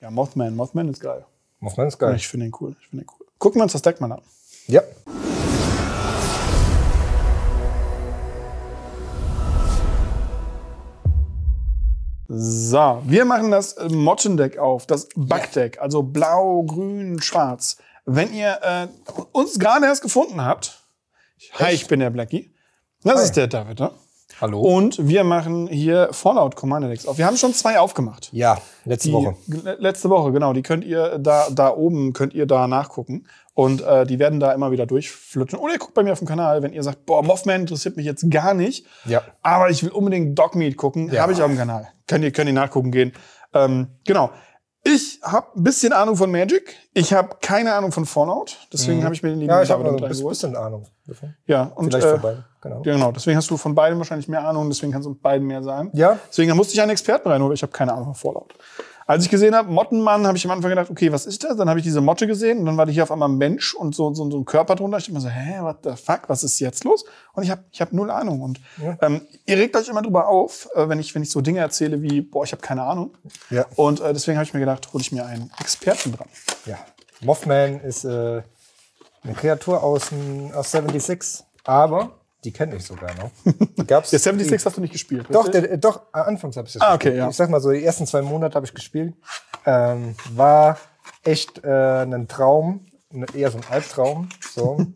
Ja, Mothman. Mothman ist geil. Mothman ist geil. Ich finde den cool. Ich finde cool. Gucken wir uns das Deck mal an. Ja. So, wir machen das Mottendeck auf, das Backdeck, also blau, grün, schwarz. Wenn ihr äh, uns gerade erst gefunden habt, hi, ich bin der Blackie. Das hi. ist der David, ne? Hallo. Und wir machen hier Fallout Commander Decks auf. Wir haben schon zwei aufgemacht. Ja, letzte die, Woche. Letzte Woche, genau. Die könnt ihr da, da oben, könnt ihr da nachgucken. Und äh, die werden da immer wieder durchflutschen. Oder ihr guckt bei mir auf dem Kanal, wenn ihr sagt, boah, Mothman interessiert mich jetzt gar nicht, ja. aber ich will unbedingt Dogmeat gucken, ja. habe ich auf dem Kanal. Könnt ihr, könnt ihr nachgucken gehen. Ähm, genau. Ich habe ein bisschen Ahnung von Magic. Ich habe keine Ahnung von Fallout. Deswegen mhm. habe ich mir den lieben ja, ich David hab, mit reingeholt. ein bisschen Ahnung davon. Ja, und Vielleicht äh, vorbei genau. Genau, deswegen hast du von beiden wahrscheinlich mehr Ahnung, deswegen kannst du beiden mehr sagen. Ja. Deswegen musste ich einen Experten reinholen, ich habe keine Ahnung von Vorlaut. Als ich gesehen habe, Mottenmann, habe ich am Anfang gedacht, okay, was ist das? Dann habe ich diese Motte gesehen und dann war die hier auf einmal ein Mensch und so, so, so ein Körper drunter. Ich dachte mir so, hä, what the fuck, was ist jetzt los? Und ich habe ich hab null Ahnung. Und ja. ähm, ihr regt euch immer drüber auf, äh, wenn, ich, wenn ich so Dinge erzähle wie, boah, ich habe keine Ahnung. Ja. Und äh, deswegen habe ich mir gedacht, hole ich mir einen Experten dran. Ja, Mothman ist äh, eine Kreatur aus, aus 76, aber die kenne ich sogar noch. gab's der 76 die, hast du nicht gespielt, Doch, der, doch äh, anfangs habe ich das ah, gespielt. Okay, ja. Ich sag mal so, die ersten zwei Monate habe ich gespielt. Ähm, war echt äh, ein Traum, ne, eher so ein Albtraum. So.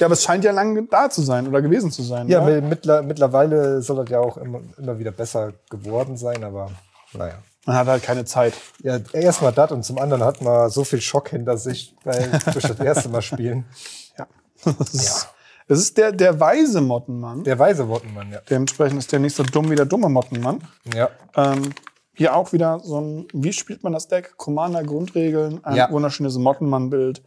ja, aber es scheint ja lange da zu sein oder gewesen zu sein. Ja, ne? mittler, mittlerweile soll das ja auch immer, immer wieder besser geworden sein, aber naja. Man hat halt keine Zeit. Ja, erstmal das und zum anderen hat man so viel Schock hinter sich, weil durch das erste Mal spielen. Ja. Das ist, das ist der, der weise Mottenmann. Der weise Mottenmann, ja. Dementsprechend ist der nicht so dumm wie der dumme Mottenmann. Ja. Ähm, hier auch wieder so ein, wie spielt man das Deck? Commander, Grundregeln, ein ja. wunderschönes Mottenmann-Bild.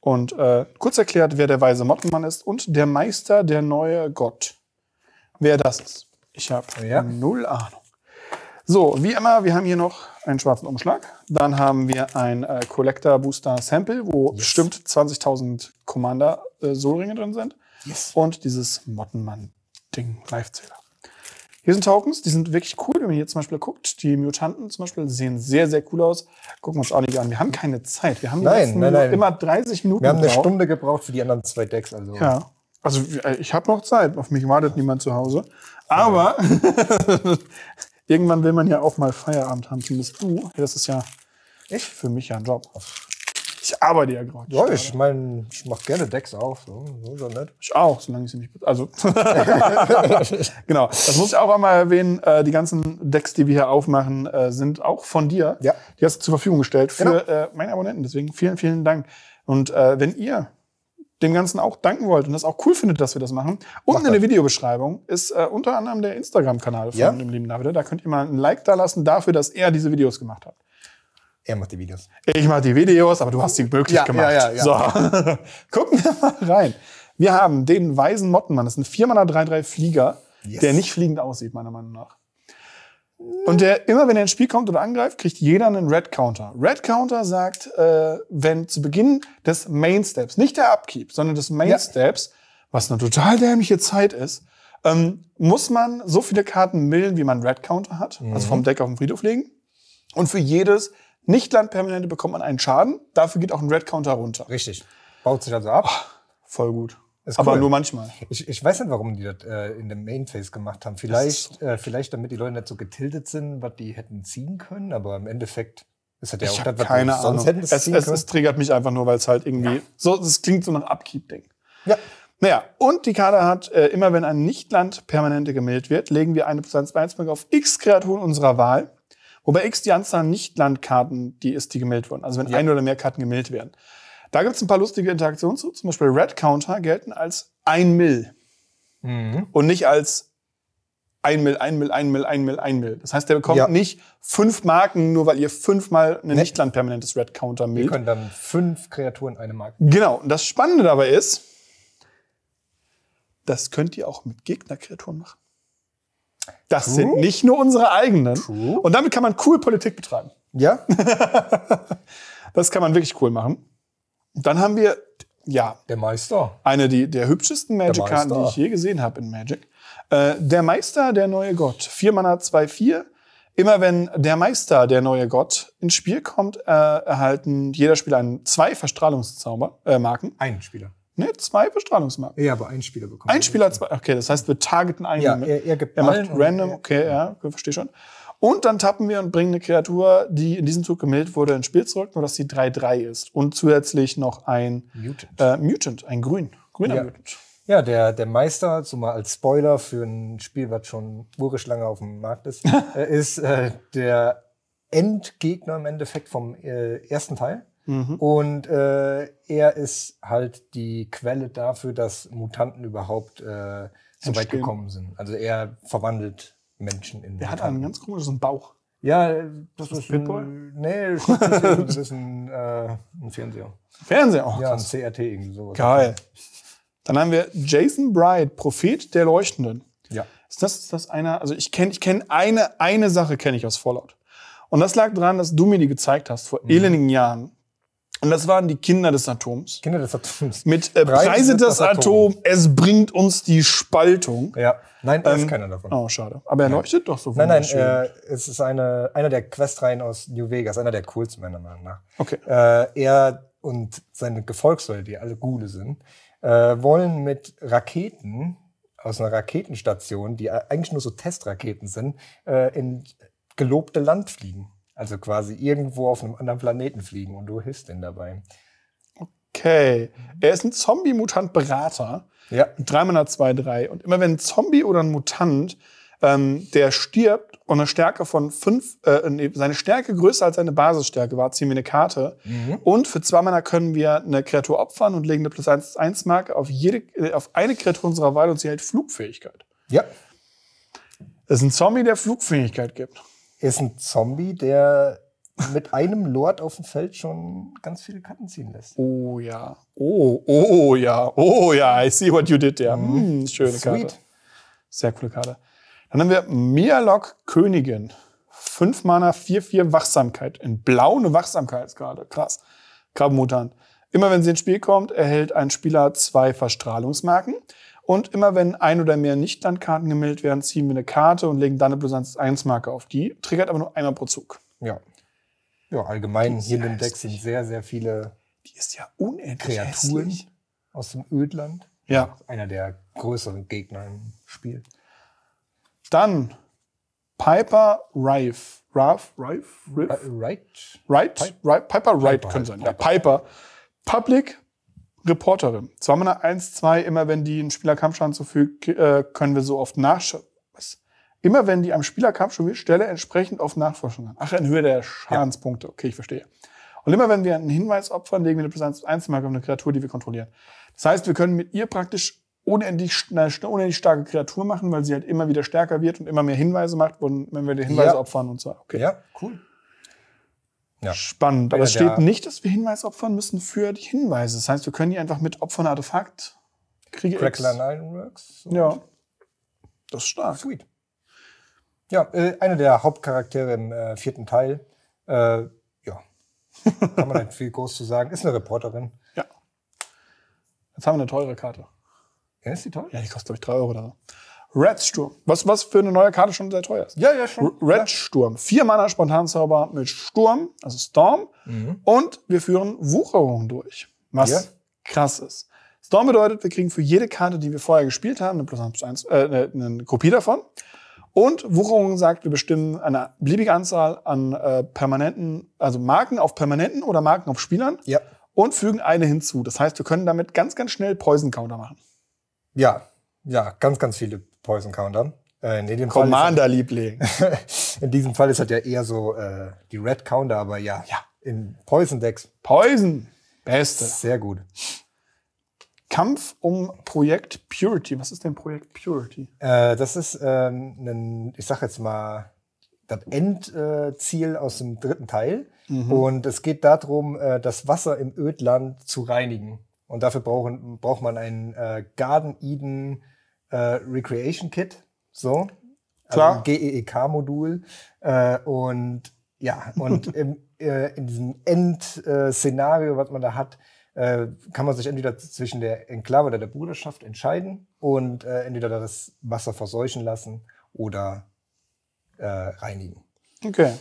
Und äh, kurz erklärt, wer der weise Mottenmann ist und der Meister, der neue Gott. Wer das ist. Ich habe ja. null Ahnung. So, wie immer, wir haben hier noch einen schwarzen Umschlag. Dann haben wir ein äh, Collector Booster Sample, wo yes. bestimmt 20.000 Commander äh, Solringe drin sind. Yes. Und dieses Mottenmann-Ding, Livezähler. Hier sind Tokens, die sind wirklich cool, wenn man hier zum Beispiel guckt. Die Mutanten zum Beispiel sehen sehr, sehr cool aus. Gucken wir uns auch nicht an. Wir haben keine Zeit. Wir haben nein, nein, nein. immer 30 Minuten. Wir haben eine gebraucht. Stunde gebraucht für die anderen zwei Decks. Also. Ja. Also äh, ich habe noch Zeit. Auf mich wartet niemand zu Hause. Aber irgendwann will man ja auch mal Feierabend haben. Zumindest du. Uh, das ist ja echt für mich ja ein Job. Ich arbeite ja gerade. Ja, ich meine, ich mache gerne Decks auf. So, so ist nett. Ich auch, solange ich sie nicht. Also. genau. Das muss ich auch einmal erwähnen. Äh, die ganzen Decks, die wir hier aufmachen, äh, sind auch von dir. Ja. Die hast du zur Verfügung gestellt für genau. äh, meine Abonnenten. Deswegen vielen, vielen Dank. Und äh, wenn ihr dem Ganzen auch danken wollt und das auch cool findet, dass wir das machen. Unten in der Videobeschreibung ist äh, unter anderem der Instagram-Kanal von ja? dem lieben David. Da könnt ihr mal ein Like da lassen dafür, dass er diese Videos gemacht hat. Er macht die Videos. Ich mache die Videos, aber du hast sie wirklich ja, gemacht. Ja, ja, ja. So. Gucken wir mal rein. Wir haben den Weisen Mottenmann. Das ist ein 4x3-3 Flieger, yes. der nicht fliegend aussieht, meiner Meinung nach. Und der immer, wenn er ins Spiel kommt oder angreift, kriegt jeder einen Red Counter. Red Counter sagt, äh, wenn zu Beginn des Main Steps, nicht der Upkeep, sondern des Main ja. Steps, was eine total dämliche Zeit ist, ähm, muss man so viele Karten millen, wie man Red Counter hat, also mhm. also vom Deck auf den Friedhof legen. Und für jedes nicht-Landpermanente bekommt man einen Schaden. Dafür geht auch ein Red-Counter runter. Richtig. Baut sich also ab. Oh, voll gut. Ist Aber nur manchmal. Ich, ich weiß nicht, warum die das äh, in der Main Phase gemacht haben. Vielleicht, so. äh, vielleicht, damit die Leute nicht so getildet sind, was die hätten ziehen können. Aber im Endeffekt ist das ja ich auch das, was keine sonst Ahnung. hätten es, es, es, es, triggert mich einfach nur, weil es halt irgendwie ja. so, es klingt so nach Upkeep-Ding. Ja. Naja, und die Karte hat, äh, immer wenn ein Nichtland permanente gemeldet wird, legen wir eine Platz 1 auf X-Kreaturen unserer Wahl Wobei X die Anzahl nicht Landkarten, die ist, die gemeldet wurden. Also wenn ja. ein oder mehr Karten gemeldet werden. Da gibt es ein paar lustige Interaktionen zu. Zum Beispiel Red Counter gelten als 1 Mill. Mhm. Und nicht als 1 Mill, 1 Mill, 1 Mill, 1 Mill, 1 Mill. Das heißt, der bekommt ja. nicht fünf Marken, nur weil ihr fünfmal ein nee. nicht landpermanentes Red Counter millt. Wir können dann fünf Kreaturen eine Marke. Genau. Und das Spannende dabei ist, das könnt ihr auch mit Gegnerkreaturen machen. Das True. sind nicht nur unsere eigenen. True. Und damit kann man cool Politik betreiben. Ja. das kann man wirklich cool machen. Dann haben wir, ja. Der Meister. Eine die, der hübschesten Magic-Karten, die ich je gesehen habe in Magic. Äh, der Meister, der neue Gott. 4 Mana 2-4. Immer wenn der Meister, der neue Gott, ins Spiel kommt, äh, erhalten jeder Spieler einen zwei Verstrahlungszauber, äh, Marken. Einen Spieler. Ne, zwei Bestrahlungsmarken. Ja, aber ein Spieler bekommt. Ein Spieler, zwei. Okay, das heißt, wir targeten einen. Ja, er, er, gibt er macht random, okay, ja, verstehe schon. Und dann tappen wir und bringen eine Kreatur, die in diesem Zug gemeldet wurde, ins Spiel zurück, nur dass sie 3-3 ist. Und zusätzlich noch ein Mutant, äh, Mutant ein Grün. Grüner ja. Mutant. Ja, der, der Meister, zumal als Spoiler für ein Spiel, was schon urisch lange auf dem Markt ist, äh, ist äh, der Endgegner im Endeffekt vom äh, ersten Teil. Mhm. Und äh, er ist halt die Quelle dafür, dass Mutanten überhaupt äh, so weit gekommen sind. Also er verwandelt Menschen in. Er hat einen ganz komischen Bauch. Ja, das, das ist, ein. Pitbull? nee, das ist ein, äh, ein Fernseher. Fernseher, auch. Ja, ein CRT irgendwie sowas. Geil. Dann haben wir Jason Bright, Prophet der Leuchtenden. Ja. Ist das, ist das einer, also ich kenne ich kenn eine, eine Sache kenne ich aus Fallout. Und das lag daran, dass du mir die gezeigt hast vor mhm. elendigen Jahren. Und das waren die Kinder des Atoms. Kinder des Atoms. Mit äh, Preise, Preise des, Atoms. Atom. Es bringt uns die Spaltung. Ja. Nein, da ähm, ist keiner davon. Oh, schade. Aber er leuchtet ja. doch so Nein, nein, äh, es ist eine, einer der Questreihen aus New Vegas. Einer der coolsten, meiner Meinung nach. Okay. Äh, er und seine Gefolgsleute, die alle Gule sind, äh, wollen mit Raketen aus einer Raketenstation, die eigentlich nur so Testraketen sind, äh, in gelobte Land fliegen. Also quasi irgendwo auf einem anderen Planeten fliegen und du hilfst denen dabei. Okay. Er ist ein Zombie-Mutant-Berater. Ja. 3x2, Und immer wenn ein Zombie oder ein Mutant, ähm, der stirbt und eine Stärke von fünf, äh, nee, seine Stärke größer als seine Basisstärke war, ziehen wir eine Karte. Mhm. Und für zwei Männer können wir eine Kreatur opfern und legen eine plus 1 1 Marke auf, jede, äh, auf eine Kreatur unserer Wahl und sie hält Flugfähigkeit. Ja. Das ist ein Zombie, der Flugfähigkeit gibt er ist ein Zombie, der mit einem Lord auf dem Feld schon ganz viele Karten ziehen lässt. Oh ja. Oh, oh ja. Oh ja, I see what you did there. Mhm. Mm, schöne Sweet. Karte. Sehr coole Karte. Dann haben wir Mialok Königin. Fünf Mana, vier, vier Wachsamkeit. In blau eine Wachsamkeitskarte. Krass. Krabbenmutant. Immer wenn sie ins Spiel kommt, erhält ein Spieler zwei Verstrahlungsmarken. Und immer wenn ein oder mehr Nicht-Landkarten gemeldet werden, ziehen wir eine Karte und legen dann eine plus 1, Marke auf. Die triggert aber nur einmal pro Zug. Ja. Ja, allgemein hier in dem Deck sind sehr, sehr viele die ist ja unendlich Kreaturen hässlich. aus dem Ödland. Ja. Einer der größeren Gegner im Spiel. Dann Piper Rife. Raff, Rife, Riff? Right. Right? Piper, Ripe, Piper Wright Piper, könnte sein. Piper. Ja, Piper. Public Reporterin. Zweimal nach 1-2, immer wenn die einen Spieler Kampfschaden zufügt, äh, können wir so oft nachschauen. Immer wenn die am Spieler Kampfschaden Stelle entsprechend auf Nachforschung an. Ach, in Höhe der Schadenspunkte. Ja. Okay, ich verstehe. Und immer wenn wir einen Hinweis opfern, legen wir eine Präsenz mal auf eine Kreatur, die wir kontrollieren. Das heißt, wir können mit ihr praktisch unendlich, eine unendlich starke Kreatur machen, weil sie halt immer wieder stärker wird und immer mehr Hinweise macht, wenn wir die Hinweise ja. opfern und so. Okay. Ja, cool. Ja. Spannend. Aber es steht der, nicht, dass wir Hinweis opfern müssen für die Hinweise. Das heißt, wir können die einfach mit Opfern Artefakt kriegen. Crackline Ironworks. Ja. Das ist stark. Sweet. Ja, äh, einer der Hauptcharaktere im äh, vierten Teil. Äh, ja. Kann man nicht viel groß zu sagen. Ist eine Reporterin. Ja. Jetzt haben wir eine teure Karte. Ja, ist die teuer? Ja, die kostet, glaube ich, 3 Euro da. Red Sturm. Was, was für eine neue Karte schon sehr teuer ist. Ja, ja, schon. Red ja. Sturm. Vier Mana Spontanzauber mit Sturm, also Storm. Mhm. Und wir führen Wucherung durch. Was ja. krass ist. Storm bedeutet, wir kriegen für jede Karte, die wir vorher gespielt haben, eine, plus 1, plus 1, äh, eine, Kopie davon. Und Wucherung sagt, wir bestimmen eine beliebige Anzahl an äh, permanenten, also Marken auf permanenten oder Marken auf Spielern. Ja. Und fügen eine hinzu. Das heißt, wir können damit ganz, ganz schnell Poison Counter machen. Ja, ja, ganz, ganz viele Poison Counter. Äh, nee, Commander-Liebling. in diesem Fall ist das ja eher so äh, die Red Counter, aber ja, ja. in Poison-Decks. Poison! Beste. Sehr gut. Kampf um Projekt Purity. Was ist denn Projekt Purity? Äh, das ist ähm, ein, ich sag jetzt mal, das Endziel äh, aus dem dritten Teil. Mhm. Und es geht darum, äh, das Wasser im Ödland zu reinigen. Und dafür brauchen, braucht man einen äh, Garden Eden äh, Recreation Kit, so. Also Klar. Also GEEK-Modul. Äh, und ja, und im, äh, in diesem Endszenario, was man da hat, äh, kann man sich entweder zwischen der Enklave oder der Bruderschaft entscheiden und äh, entweder das Wasser verseuchen lassen oder äh, reinigen. Okay.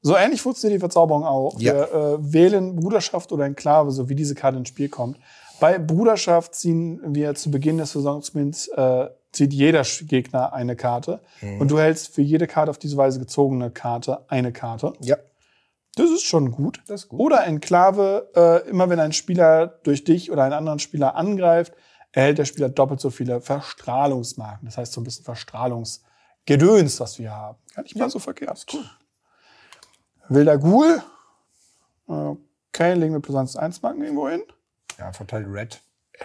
So ähnlich funktioniert die Verzauberung auch. Ja. Wir äh, wählen Bruderschaft oder Enklave, so wie diese Karte ins Spiel kommt. Bei Bruderschaft ziehen wir zu Beginn des Saisons zumindest, äh, zieht jeder Gegner eine Karte. Mhm. Und du hältst für jede Karte auf diese Weise gezogene Karte eine Karte. Ja. Das ist schon gut. Das ist gut. Oder Enklave, äh, immer wenn ein Spieler durch dich oder einen anderen Spieler angreift, erhält der Spieler doppelt so viele Verstrahlungsmarken. Das heißt so ein bisschen Verstrahlungsgedöns, was wir haben. Gar nicht mal ja. so verkehrt. Cool. Wilder Ghoul. Okay, legen wir plus 1 Marken irgendwo hin. Ja, verteilt Red.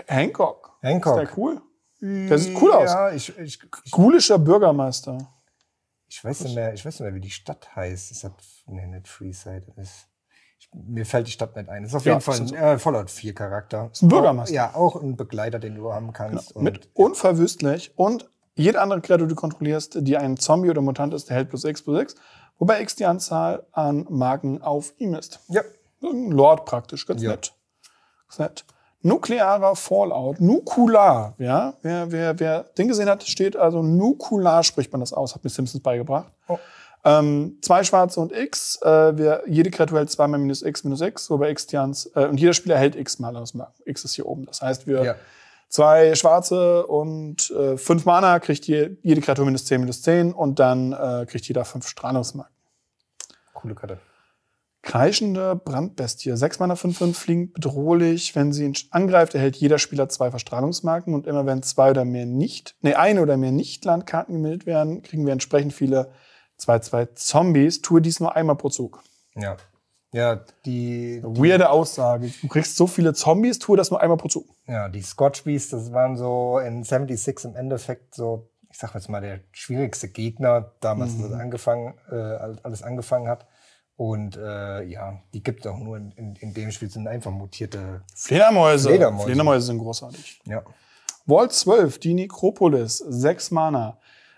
Hancock. Hancock. Ist der cool? Der sieht cool aus. Ja, ich, ich, ich Gulischer Bürgermeister. Ich weiß, nicht mehr, ich weiß nicht mehr, wie die Stadt heißt. Ist das, nee, nicht Freeside. Ist, ich, mir fällt die Stadt nicht ein. Ist auf ja, jeden Fall ein äh, Fallout 4 Charakter. Ist ein Bürgermeister. ja, auch ein Begleiter, den du haben kannst. Genau. Und, Mit unverwüstlich und jede andere Kreatur, die du kontrollierst, die ein Zombie oder Mutant ist, der hält plus X plus 6. Wobei X die Anzahl an Marken auf ihm ist. Ja. Ein Lord praktisch, ganz ja. nett gesagt, nuklearer Fallout, nukular, ja, wer, wer, wer den gesehen hat, steht also nukular, spricht man das aus, hat mir Simpsons beigebracht. Oh. Ähm, zwei Schwarze und X, äh, wir, jede Kreatur hält zweimal minus X minus X, wobei X Tians, äh, und jeder Spieler hält X mal aus, also X ist hier oben, das heißt, wir ja. zwei Schwarze und äh, fünf Mana kriegt je, jede Kreatur minus 10 minus 10 und dann äh, kriegt jeder fünf Strahlungsmarken. Coole Karte. Kreischende Brandbestie. Sechs meiner 5-5 fliegt bedrohlich. Wenn sie ihn angreift, erhält jeder Spieler zwei Verstrahlungsmarken und immer wenn zwei oder mehr nicht, nee, eine oder mehr Nicht-Landkarten gemeldet werden, kriegen wir entsprechend viele 2-2 Zombies. Tue dies nur einmal pro Zug. Ja. Ja, die, die. Weirde Aussage. Du kriegst so viele Zombies, tue das nur einmal pro Zug. Ja, die Scotch Bees, das waren so in 76 im Endeffekt so, ich sag jetzt mal, der schwierigste Gegner damals, mhm. als angefangen, äh, alles angefangen hat. Und äh, ja, die gibt es auch nur in, in, in, dem Spiel, sind einfach mutierte Fledermäuse. Fledermäuse. Fledermäuse sind großartig. Ja. Wall 12, die Nekropolis, 6 Mana.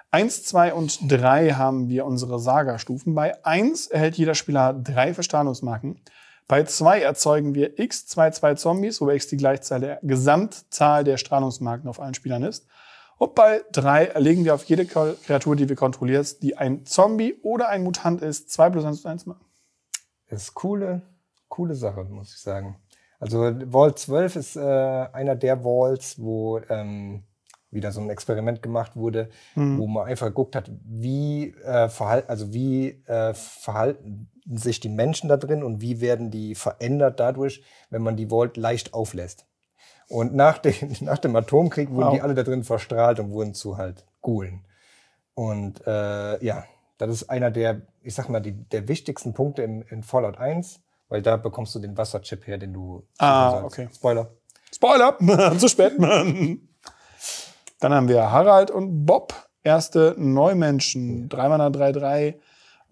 1, 2 und 3 haben wir unsere Saga-Stufen. Bei 1 erhält jeder Spieler 3 Verstrahlungsmarken. Bei 2 erzeugen wir x 2, 2 Zombies, wobei x die Gleichzahl der Gesamtzahl der Strahlungsmarken auf allen Spielern ist. Und bei 3 erlegen wir auf jede Kreatur, die wir kontrollieren, die ein Zombie oder ein Mutant ist, 2 plus 1 plus 1 Marken. Das ist coole, coole Sache, muss ich sagen. Also Vault 12 ist äh, einer der Vaults, wo ähm, wieder so ein Experiment gemacht wurde, mhm. wo man einfach geguckt hat, wie, äh, verhalten, also wie äh, verhalten sich die Menschen da drin und wie werden die verändert dadurch, wenn man die Vault leicht auflässt. Und nach, den, nach dem Atomkrieg wow. wurden die alle da drin verstrahlt und wurden zu halt Gulen. Und äh, ja, das ist einer der, ich sag mal, die, der wichtigsten Punkte in, in Fallout 1, weil da bekommst du den Wasserchip her, den du. Ah, okay. Spoiler. Spoiler! Zu spät. Dann haben wir Harald und Bob, erste Neumenschen, 3x3,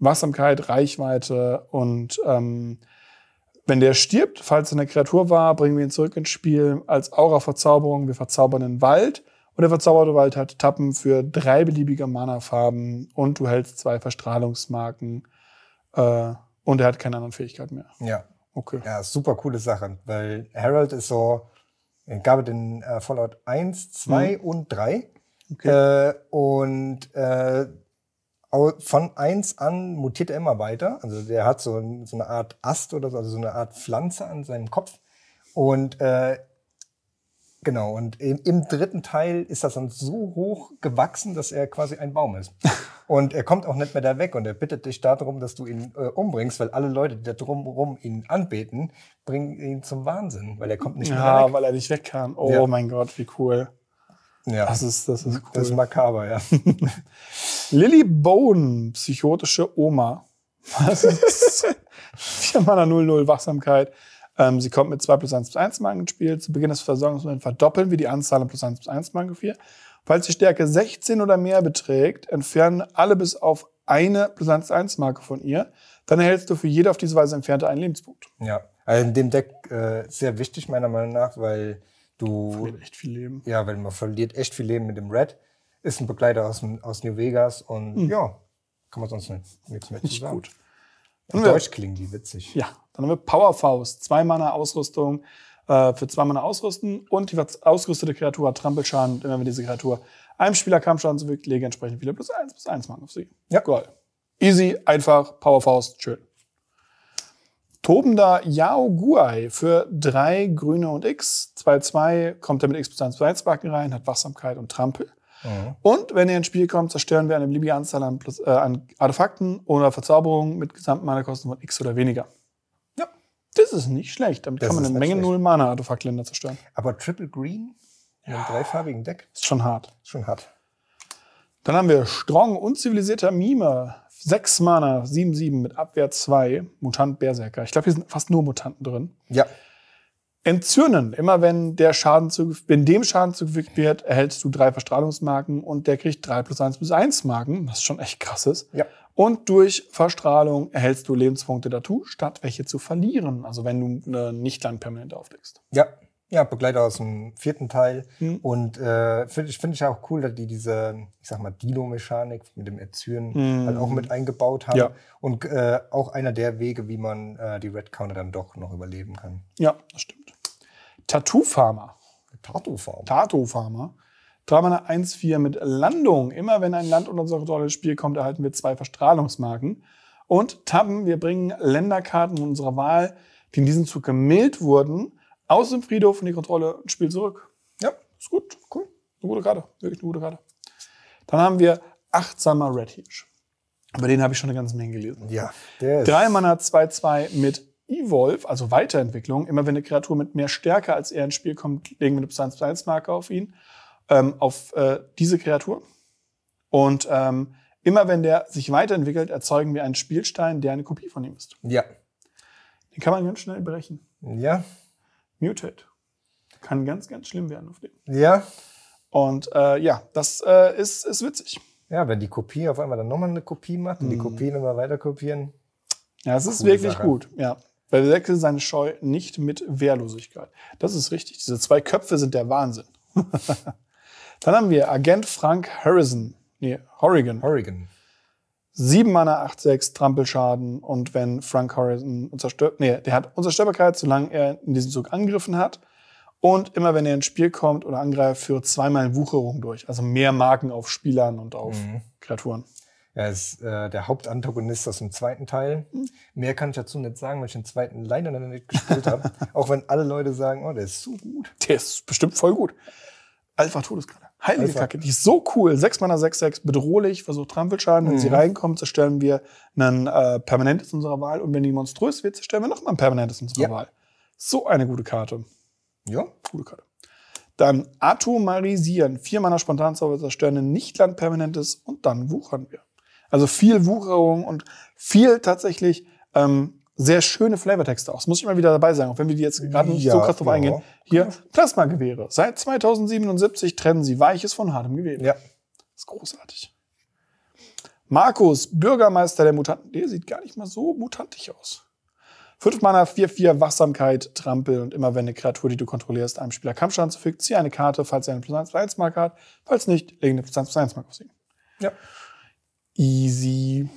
Wachsamkeit, Reichweite und ähm, wenn der stirbt, falls es eine Kreatur war, bringen wir ihn zurück ins Spiel als Aura-Verzauberung. Wir verzaubern den Wald und der verzauberte Wald hat Tappen für drei beliebige Mana-Farben und du hältst zwei Verstrahlungsmarken. Äh, und er hat keine anderen Fähigkeiten mehr. Ja. Okay. Ja, super coole Sache, weil Harold ist so, gab den äh, Fallout 1, 2 mhm. und 3. Okay. Äh, und äh, von 1 an mutiert er immer weiter. Also der hat so, so eine Art Ast oder so, also so eine Art Pflanze an seinem Kopf. Und äh, Genau, und im, dritten Teil ist das dann so hoch gewachsen, dass er quasi ein Baum ist. Und er kommt auch nicht mehr da weg und er bittet dich darum, dass du ihn äh, umbringst, weil alle Leute, die da drumherum ihn anbeten, bringen ihn zum Wahnsinn, weil er kommt nicht ja, mehr weg. Ja, weil er nicht weg kann. Oh ja. mein Gott, wie cool. Ja. Das ist, das ist cool. Das ist makaber, ja. Lily Bone, psychotische Oma. Das ist 4 mal 00 Wachsamkeit. Ähm, sie kommt mit zwei plus eins plus eins Marken ins Spiel. Zu Beginn des Versorgungsmoments verdoppeln wir die Anzahl an plus eins plus eins Marken vier. Falls die Stärke 16 oder mehr beträgt, entfernen alle bis auf eine plus eins eins Marke von ihr. Dann erhältst du für jede auf diese Weise entfernte einen Lebenspunkt. Ja, also in dem Deck äh, sehr wichtig meiner Meinung nach, weil du verliert echt viel Leben. Ja, weil man verliert echt viel Leben mit dem Red. Ist ein Begleiter aus, aus New Vegas und mhm. ja, kann man sonst nichts mit. Nicht gut. Auf ja. Deutsch klingen die witzig. Ja, dann haben wir Powerfaust, zwei Mana Ausrüstung äh, für zwei Mana ausrüsten und die ausgerüstete Kreatur hat Trampelschaden, wenn wir diese Kreatur einem Spieler Kampfschaden zufügt, lege entsprechend viele plus eins plus eins machen auf sie. Ja. Geil. Easy, einfach, Powerfaust, schön. Tobender Yao Guai für drei Grüne und X. 2-2 kommt er mit X plus 1 plus 1 Backen rein, hat Wachsamkeit und Trampel. Mhm. Und wenn ihr ins Spiel kommt, zerstören wir eine beliebige Anzahl an, Plus, äh, an Artefakten oder Verzauberungen mit gesamtmana von X oder weniger. Ja. Das ist nicht schlecht. Damit das kann man eine Menge Null-Mana-Artefaktländer zerstören. Aber Triple Green in einem ja. dreifarbigen Deck? Ist schon hart. Ist schon hart. Dann haben wir Strong, unzivilisierter Mime. 6 Mana, 7-7 mit Abwehr 2, Mutant Berserker. Ich glaube, hier sind fast nur Mutanten drin. Ja. Entzünden. Immer wenn der Schaden wenn dem Schaden zugefügt wird, erhältst du drei Verstrahlungsmarken und der kriegt drei plus eins plus eins Marken, was schon echt krass ist. Ja. Und durch Verstrahlung erhältst du Lebenspunkte dazu, statt welche zu verlieren. Also wenn du äh, nicht dann permanent auflegst. Ja, ja, Begleiter aus dem vierten Teil. Mhm. Und äh, finde ich, find ich auch cool, dass die diese, ich sag mal, Dino-Mechanik mit dem Erzürnen mhm. halt auch mit eingebaut haben. Ja. Und äh, auch einer der Wege, wie man äh, die Red Counter dann doch noch überleben kann. Ja, das stimmt. Tattoo Farmer. Tattoo Farmer. Tattoo Farmer. Dramana 1-4 mit Landung. Immer wenn ein Land unter unsere Kontrolle ins Spiel kommt, erhalten wir zwei Verstrahlungsmarken. Und Tappen, wir bringen Länderkarten unserer Wahl, die in diesem Zug gemailt wurden, aus dem Friedhof in die Kontrolle und Spiel zurück. Ja, ist gut, cool. Eine gute Karte, wirklich eine gute Karte. Dann haben wir achtsamer Red Hitch. Über den habe ich schon eine ganze Menge gelesen. Ja, der ist Drei Mana 2-2 mit Evolve, also Weiterentwicklung. Immer wenn eine Kreatur mit mehr Stärke als er ins Spiel kommt, legen wir eine Substanz 1 marke auf ihn, ähm, auf äh, diese Kreatur. Und ähm, immer wenn der sich weiterentwickelt, erzeugen wir einen Spielstein, der eine Kopie von ihm ist. Ja. Den kann man ganz schnell brechen. Ja muted. Kann ganz, ganz schlimm werden auf dem. Ja. Und äh, ja, das äh, ist, ist witzig. Ja, wenn die Kopie auf einmal dann nochmal eine Kopie macht und mhm. die Kopien immer weiter kopieren. Ja, es ist wirklich Sache. gut, ja. Weil wir wechseln seine Scheu nicht mit Wehrlosigkeit. Das ist richtig. Diese zwei Köpfe sind der Wahnsinn. dann haben wir Agent Frank Harrison. Nee, Horrigan. Horrigan. 7 Mana, 8, 6, Trampelschaden und wenn Frank Horizon unzerstört, nee, der hat Unzerstörbarkeit, solange er in diesem Zug angegriffen hat. Und immer wenn er ins Spiel kommt oder angreift, führt zweimal Wucherung durch. Also mehr Marken auf Spielern und auf mhm. Kreaturen. Er ist äh, der Hauptantagonist aus dem zweiten Teil. Mhm. Mehr kann ich dazu nicht sagen, weil ich den zweiten leider noch nicht gespielt habe. Auch wenn alle Leute sagen, oh, der ist so gut. Der ist bestimmt voll gut. Alpha Todeskralle. Heilige Kacke, die ist so cool. 6 Mana 6, 6, bedrohlich, versucht Trampelschaden. Wenn mhm. sie reinkommt, zerstören wir ein äh, permanentes unserer Wahl. Und wenn die monströs wird, zerstören wir nochmal ein permanentes unserer ja. Wahl. So eine gute Karte. Ja. Gute Karte. Dann Atomarisieren. Vier Mana Spontanzauber zerstören ein nicht land permanentes und dann wuchern wir. Also viel Wucherung und viel tatsächlich ähm, sehr schöne Flavortexte aus. muss ich immer wieder dabei sagen, auch wenn wir die jetzt gerade nicht ja, so krass drauf eingehen. Hier, Plasmagewehre. Seit 2077 trennen sie Weiches von hartem Gewebe. Ja. Das ist großartig. Markus, Bürgermeister der Mutanten. Der sieht gar nicht mal so mutantig aus. 5 Mana, 4-4, Wachsamkeit, Trampel und immer wenn eine Kreatur, die du kontrollierst, einem Spieler Kampfschaden zufügt, ziehe eine Karte, falls er eine Plus 1 1 Marke hat. Falls nicht, lege eine Plus 1 1 Marke auf sie. Ja. Easy.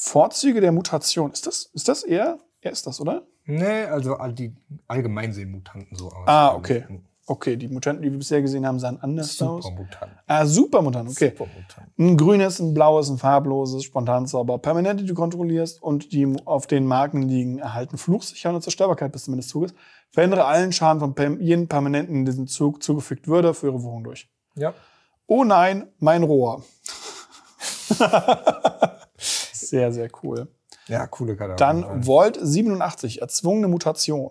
Vorzüge der Mutation. Ist das, ist das eher? Er ist das, oder? Nee, also die allgemein sehen Mutanten so aus. Ah, okay. Okay, die Mutanten, die wir bisher gesehen haben, sahen anders Supermutant. aus. Supermutanten. Ah, Supermutanten, okay. Supermutanten. Ein grünes, ein blaues, ein farbloses, spontan sauber, permanente, die du kontrollierst und die auf den Marken liegen, erhalten Fluchsicherheit und Zerstörbarkeit bis zum Ende des Zuges. Verändere allen Schaden von jedem Permanenten, in diesem Zug zugefügt würde, für ihre Wohnung durch. Ja. Oh nein, mein Rohr. Sehr, sehr cool. Ja, coole Karte. Dann Volt 87, erzwungene Mutation.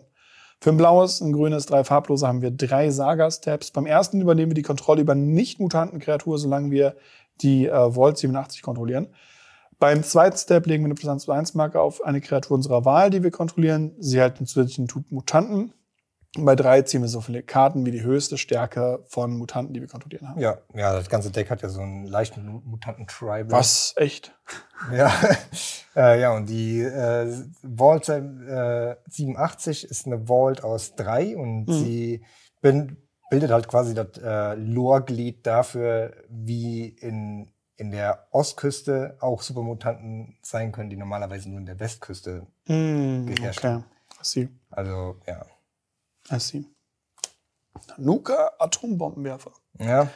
Für ein blaues, ein grünes, drei farblose haben wir drei Saga-Steps. Beim ersten übernehmen wir die Kontrolle über nicht-mutanten kreaturen solange wir die äh, Volt 87 kontrollieren. Beim zweiten Step legen wir eine Plus 1 Marke auf eine Kreatur unserer Wahl, die wir kontrollieren. Sie hält einen zusätzlichen Typ Mutanten bei drei ziehen wir so viele Karten wie die höchste Stärke von Mutanten, die wir kontrollieren haben. Ja, ja das ganze Deck hat ja so einen leichten Mutanten-Tribal. Was? Echt? Ja, äh, ja und die äh, Vault äh, 87 ist eine Vault aus drei und mhm. sie bin, bildet halt quasi das äh, Lore-Glied dafür, wie in, in der Ostküste auch Supermutanten sein können, die normalerweise nur in der Westküste mhm, geherrscht okay. Also, ja. Assi. Nuka Atombombenwerfer. Ja.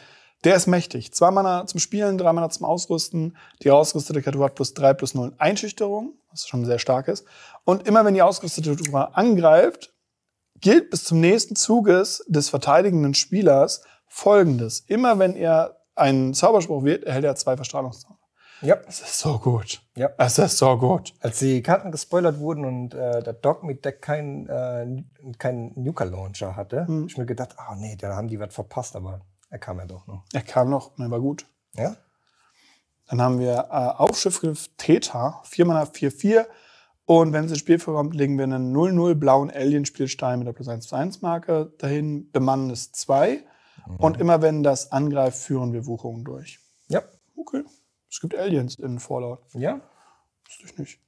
Der ist mächtig. Zwei Mana zum Spielen, drei Mana zum Ausrüsten. Die ausgerüstete Kreatur hat plus drei plus null Einschüchterung, was schon sehr stark ist. Und immer wenn die ausgerüstete Kreatur angreift, gilt bis zum nächsten Zuges des verteidigenden Spielers Folgendes. Immer wenn er einen Zauberspruch wird, erhält er zwei Verstrahlungszauber. Ja. Das ist so gut. Ja. Das ist so gut. Als die Karten gespoilert wurden und äh, der Dog mit Deck keinen äh, kein Nuka-Launcher hatte, habe mhm. ich mir gedacht, ah oh, nee, da haben die was verpasst, aber er kam ja doch noch. Er kam noch und er war gut. Ja. Dann haben wir äh, Aufschiffgriff Theta, 4x4-4. Und wenn es ins Spiel vorkommt, legen wir einen 0-0 blauen Alien-Spielstein mit der plus 1 1 Marke dahin, bemannen es 2. Mhm. Und immer wenn das angreift, führen wir Wucherungen durch. Ja. Okay. Es gibt Aliens in Fallout. Ja? Wusste ich nicht.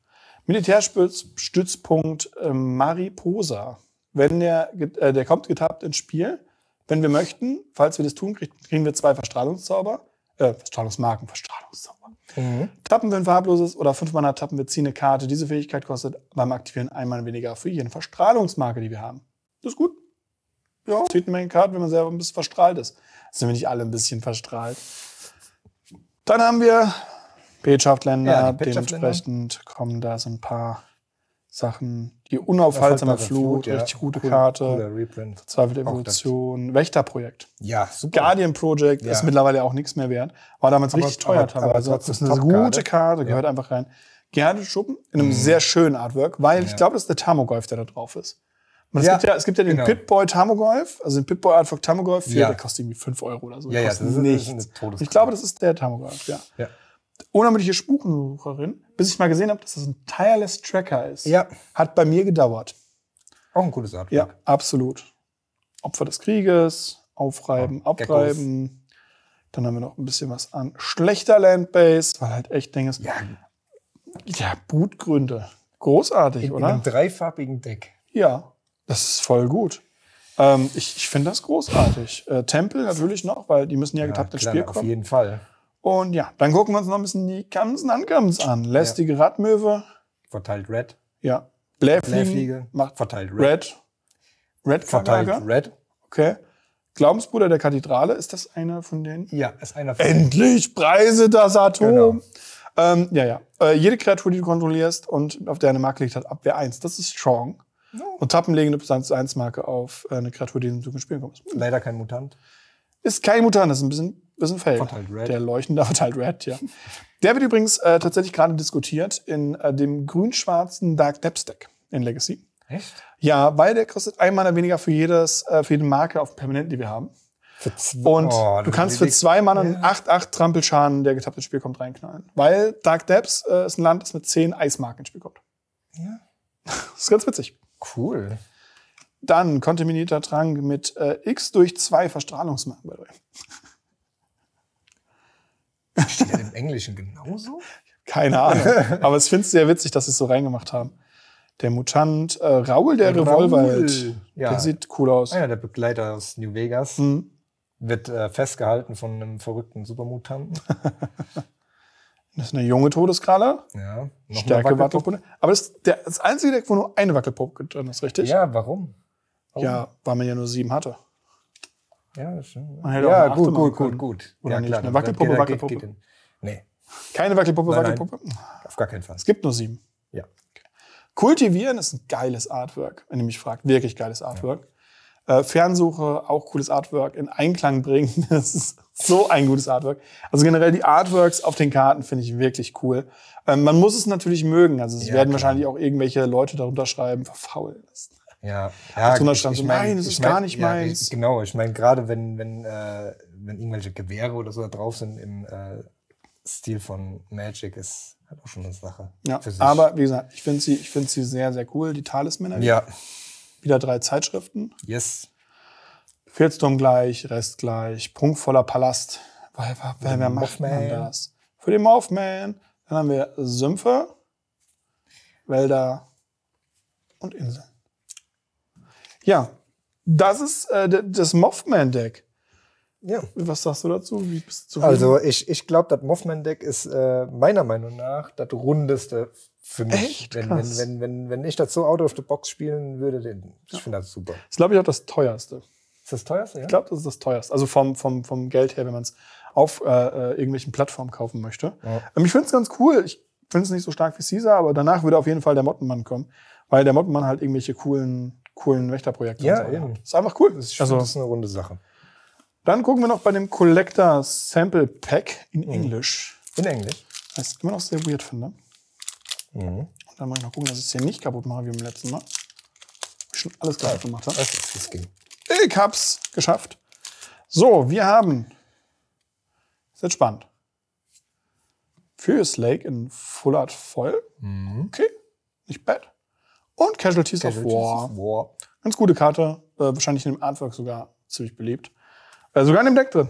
Militärstützpunkt ähm, Mariposa. Wenn der, äh, der kommt getappt ins Spiel. Wenn wir möchten, falls wir das tun, kriegen wir zwei Verstrahlungszauber. Äh, Verstrahlungsmarken, Verstrahlungszauber. Mhm. Tappen wir ein farbloses oder fünf tappen wir, ziehen eine Karte. Diese Fähigkeit kostet beim Aktivieren einmal weniger für jeden Verstrahlungsmarke, die wir haben. Das ist gut. Ja. Zieht eine Menge Karten, wenn man selber ein bisschen verstrahlt ist. Sind wir nicht alle ein bisschen verstrahlt? Dann haben wir Botschaftsländer. Ja, Dementsprechend kommen da so ein paar Sachen. Die unaufhaltsame Flut, Flut ja. richtig gute cool, Karte. Verzweifelte Evolution. Wächterprojekt. Ja, super. Guardian Project ja. ist mittlerweile auch nichts mehr wert. War damals aber, richtig aber, teuer teilweise. das ist eine gute Karte, gehört einfach rein. Gerne Schuppen in einem mhm. sehr schönen Artwork, weil ich glaube, das ist der Thermogolf, der da drauf ist es, ja, gibt ja, es gibt ja den genau. Pitboy Tamogolf, also den Pitboy Artwork Tamogolf, ja. der kostet irgendwie 5 Euro oder so. Ja, ja das ist nichts. Ich glaube, das ist der Tamogolf, ja. ja. Unermüdliche Spukensucherin, bis ich mal gesehen habe, dass das ein Tireless Tracker ist. Ja. Hat bei mir gedauert. Auch ein cooles Artwork. Ja, absolut. Opfer des Krieges, aufreiben, ja, oh, abreiben. Geckos. Dann haben wir noch ein bisschen was an schlechter Landbase, weil halt echt Ding ist. Ja. Ja, Brutgründe. Großartig, in, oder? In einem dreifarbigen Deck. Ja. Das ist voll gut. Ähm, ich ich finde das großartig. Äh, Tempel natürlich noch, weil die müssen ja, ja getappt ins Spiel kommen. Auf jeden Fall. Und ja, dann gucken wir uns noch ein bisschen die ganzen Angaben an. Lästige ja. Radmöwe. Verteilt Red. Ja. Blähfliege. Macht verteilt Red. Red. Red Verteilt Red. Okay. Glaubensbruder der Kathedrale, ist das einer von denen? Ja, ist einer von denen. Endlich preise das Atom! Genau. Ähm, ja, ja. Äh, jede Kreatur, die du kontrollierst und auf der eine Marke liegt, hat Abwehr 1. Das ist strong. Und tappen legen eine Platz 1 Marke auf äh, eine Kreatur, die du spielen kommst. Leider kein Mutant. Ist kein Mutant, das ist ein bisschen, bisschen Fail. Verteilt halt Red. Der leuchtende verteilt halt Red, ja. Der wird übrigens äh, tatsächlich gerade diskutiert in äh, dem grün-schwarzen Dark Depths Deck in Legacy. Echt? Ja, weil der kostet einmal Mana weniger für, jedes, äh, für jede Marke auf Permanent, die wir haben. Für zwei, Und oh, du kannst für zwei Mann einen ja. 8-8 Trampelschaden, der getappt ins Spiel kommt, reinknallen. Weil Dark Depths äh, ist ein Land, das mit 10 Eismarken ins Spiel kommt. Ja. Das ist ganz witzig. Cool. Dann kontaminierter Trank mit äh, X durch 2 Verstrahlungsmarken. Steht ja im Englischen genauso? Keine Ahnung. Aber es finde du ja witzig, dass sie es so reingemacht haben. Der Mutant äh, Raul der Revolverheld. Ja. Der sieht cool aus. Ah ja, der Begleiter aus New Vegas. Mhm. Wird äh, festgehalten von einem verrückten Supermutanten. Das ist eine junge Todeskralle. Ja. Noch Stärke Wackelpuppe. Aber das ist der, das einzige Deck, wo nur eine Wackelpuppe drin ist, richtig? Ja, warum? warum? Ja, weil man ja nur sieben hatte. Ja, das stimmt. Man hätte ja, auch gut, gut, gut, gut. Oder ja, nicht? Klar, eine Wackelpuppe, geht, Wackelpuppe. Geht, geht nee. Keine Wackelpuppe, nein, Wackelpuppe? Nein, auf gar keinen Fall. Es gibt nur sieben. Ja. Okay. Kultivieren ist ein geiles Artwork, wenn ihr mich fragt. Wirklich geiles Artwork. Ja. Äh, Fernsuche, auch cooles Artwork, in Einklang bringen. Das ist so ein gutes Artwork. Also generell die Artworks auf den Karten finde ich wirklich cool. Ähm, man muss es natürlich mögen. Also es ja, werden klar. wahrscheinlich auch irgendwelche Leute darunter schreiben, verfaulen. Ja, ja ich, stand ich so, nein, das ist mein, gar nicht ja, meins. Ich, genau, ich meine, gerade wenn, wenn, äh, wenn irgendwelche Gewehre oder so da drauf sind im äh, Stil von Magic, ist halt auch schon eine Sache. Ja, aber wie gesagt, ich finde sie, find sie sehr, sehr cool, die Talismänner. Ja wieder drei Zeitschriften. Yes. Filzturm gleich, Rest gleich, Prunkvoller Palast. Weil, weil, wer macht man das? Für den Mothman. Dann haben wir Sümpfe, Wälder und Inseln. Ja, das ist äh, das Mothman-Deck. Ja. Was sagst du dazu? Wie bist Du also ich, ich glaube, das Mothman-Deck ist äh, meiner Meinung nach das rundeste für mich. Echt? Wenn, wenn, wenn, wenn, wenn ich das so out of the box spielen würde, den, ich ja. finde das super. Das ist, glaube ich, auch das teuerste. Ist das teuerste? Ja? Ich glaube, das ist das teuerste. Also vom, vom, vom Geld her, wenn man es auf äh, äh, irgendwelchen Plattformen kaufen möchte. Ja. Ähm, ich finde es ganz cool. Ich finde es nicht so stark wie Caesar, aber danach würde auf jeden Fall der Mottenmann kommen, weil der Mottenmann halt irgendwelche coolen, coolen Wächterprojekte ja, und so eben. Hat. Ist einfach cool. Also das ist, also, das ist eine runde Sache. Dann gucken wir noch bei dem Collector Sample Pack in mhm. Englisch. In Englisch. Was ich immer noch sehr weird finde. Mhm. Und dann mal ich noch gucken, dass ich es hier nicht kaputt mache wie beim letzten Mal. Ich schon alles kaputt gemacht habe. Das ging. Ich hab's geschafft. So, wir haben. Ist jetzt spannend. Furious Lake in Full Art voll. Mhm. Okay, nicht bad. Und Casualties, Casualties of, War. of War. Ganz gute Karte. Äh, wahrscheinlich in dem Artwork sogar ziemlich beliebt. Äh, sogar in dem Deck drin.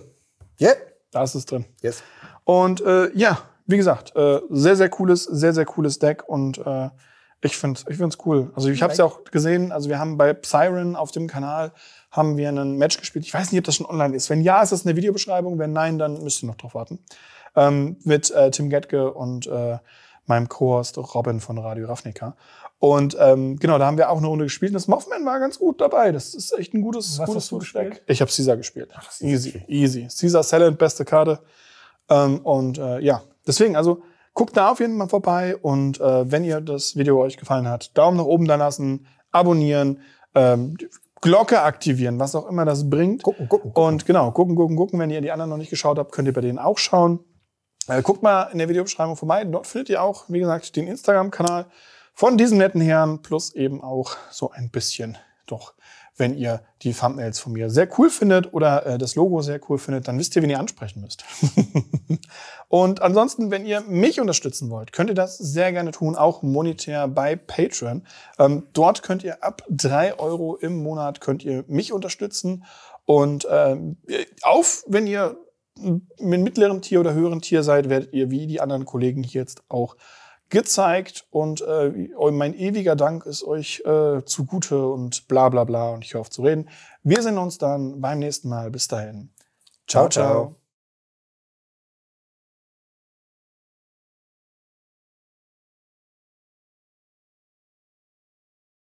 Ja. Yeah. Da ist es drin. Yes. Und äh, ja, wie gesagt, äh, sehr, sehr cooles, sehr, sehr cooles Deck und äh, ich finde es ich find's cool. Also ich habe es ja auch gesehen, also wir haben bei Psyren auf dem Kanal haben wir einen Match gespielt. Ich weiß nicht, ob das schon online ist. Wenn ja, ist das in der Videobeschreibung. Wenn nein, dann müsst ihr noch drauf warten. Ähm, mit äh, Tim Getke und äh, meinem Co-Host Robin von Radio Ravnica. Und ähm, genau, da haben wir auch eine Runde gespielt. Und das Mothman war ganz gut dabei. Das ist echt ein gutes, Was gutes hast Ich habe Caesar gespielt. Ach, easy, okay. easy. Caesar Silent, beste Karte. Ähm, und äh, ja, deswegen, also guckt da auf jeden Fall vorbei. Und äh, wenn ihr das Video euch gefallen hat, Daumen nach oben da lassen, abonnieren. Ähm, Glocke aktivieren, was auch immer das bringt. Gucken, gucken, gucken. Und genau, gucken, gucken, gucken. Wenn ihr die anderen noch nicht geschaut habt, könnt ihr bei denen auch schauen. Äh, guckt mal in der Videobeschreibung vorbei. Dort findet ihr auch, wie gesagt, den Instagram-Kanal von diesem netten Herrn plus eben auch so ein bisschen doch. Wenn ihr die Thumbnails von mir sehr cool findet oder äh, das Logo sehr cool findet, dann wisst ihr, wen ihr ansprechen müsst. und ansonsten, wenn ihr mich unterstützen wollt, könnt ihr das sehr gerne tun, auch monetär bei Patreon. Ähm, dort könnt ihr ab drei Euro im Monat könnt ihr mich unterstützen. Und ähm, auf, wenn ihr mit mittlerem Tier oder höherem Tier seid, werdet ihr wie die anderen Kollegen hier jetzt auch gezeigt. Und äh, mein ewiger Dank ist euch äh, zugute und bla bla bla. Und ich hoffe zu reden. Wir sehen uns dann beim nächsten Mal. Bis dahin. ciao. ciao. ciao.